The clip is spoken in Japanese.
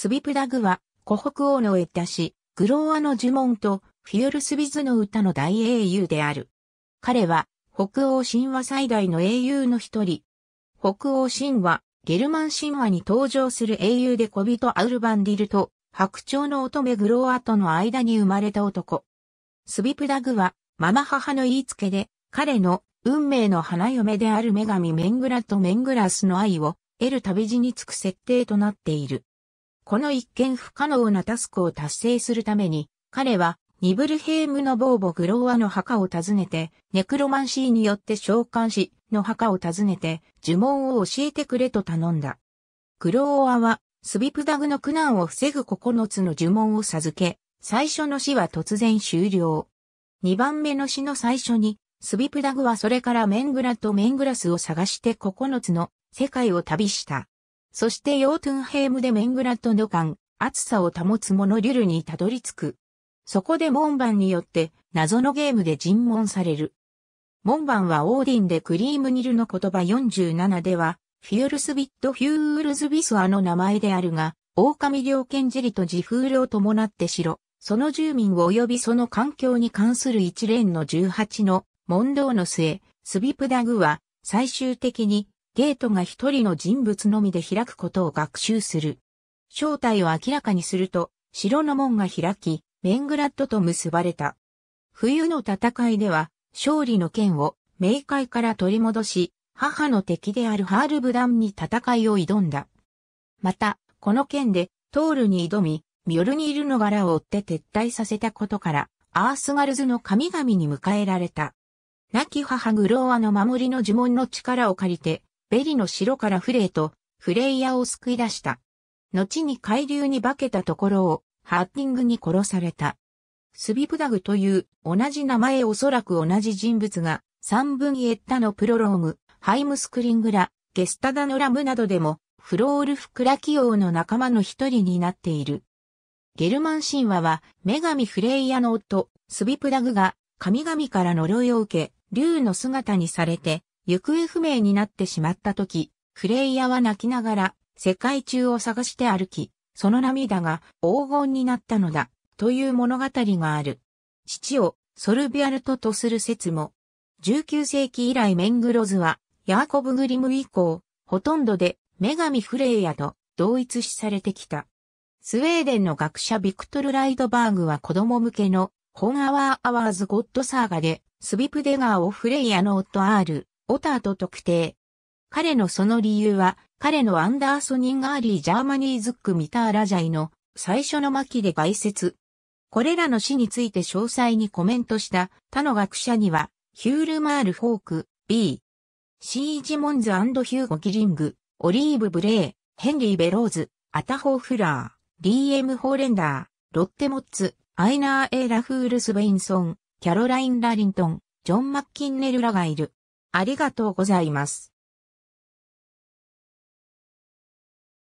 スビプラグは、湖北王のエッダ氏、グローアの呪文と、フィヨルスビズの歌の大英雄である。彼は、北欧神話最大の英雄の一人。北欧神話、ゲルマン神話に登場する英雄で小人アウルバンディルと、白鳥の乙女グローアとの間に生まれた男。スビプラグは、ママ母の言いつけで、彼の運命の花嫁である女神メングラとメングラスの愛を得る旅路につく設定となっている。この一見不可能なタスクを達成するために、彼はニブルヘームのボーボ・グローアの墓を訪ねて、ネクロマンシーによって召喚し、の墓を訪ねて、呪文を教えてくれと頼んだ。グローアは、スビプダグの苦難を防ぐ9つの呪文を授け、最初の死は突然終了。2番目の死の最初に、スビプダグはそれからメングラとメングラスを探して9つの世界を旅した。そしてヨートゥンヘイムでメングラットの間、暑さを保つ者リュルにたどり着く。そこで門番によって謎のゲームで尋問される。門番はオーディンでクリームニルの言葉47では、フィュールスビットフュールズビスアの名前であるが、狼猟犬じりと自風を伴ってしろ、その住民及びその環境に関する一連の18の問答の末、スビプダグは最終的にゲートが一人の人物のみで開くことを学習する。正体を明らかにすると、城の門が開き、メングラッドと結ばれた。冬の戦いでは、勝利の剣を、冥界から取り戻し、母の敵であるハールブダンに戦いを挑んだ。また、この剣で、トールに挑み、ミョルニールの柄を追って撤退させたことから、アースガルズの神々に迎えられた。亡き母グローアの守りの呪文の力を借りて、ベリの城からフレイとフレイヤを救い出した。後に海流に化けたところをハッティングに殺された。スビプダグという同じ名前おそらく同じ人物が三分エッタのプロローグ、ハイムスクリングラ、ゲスタダのラムなどでもフロールフクラキオの仲間の一人になっている。ゲルマン神話は女神フレイヤの夫、スビプダグが神々から呪いを受け、竜の姿にされて行方不明になってしまった時、フレイヤは泣きながら世界中を探して歩き、その涙が黄金になったのだ、という物語がある。父をソルビアルトとする説も、19世紀以来メングロズは、ヤーコブ・グリム以降、ほとんどで女神フレイヤと同一視されてきた。スウェーデンの学者ビクトル・ライドバーグは子供向けのン・アワー・アワーズ・ゴッド・サーガで、スビプデガーをフレイヤの夫 R・ オターと特定。彼のその理由は、彼のアンダーソニンガーリー・ジャーマニーズック・ミター・ラジャイの最初の巻で概説。これらの詩について詳細にコメントした他の学者には、ヒュール・マール・フォーク、B。シージモンズヒューゴ・ギリング、オリーブ・ブレイ、ヘンリー・ベローズ、アタホー・フラー、DM・ ホーレンダー、ロッテ・モッツ、アイナー・エー・ラフール・スベインソン、キャロライン・ラリントン、ジョン・マッキンネル・ラがいる。ありがとうございます。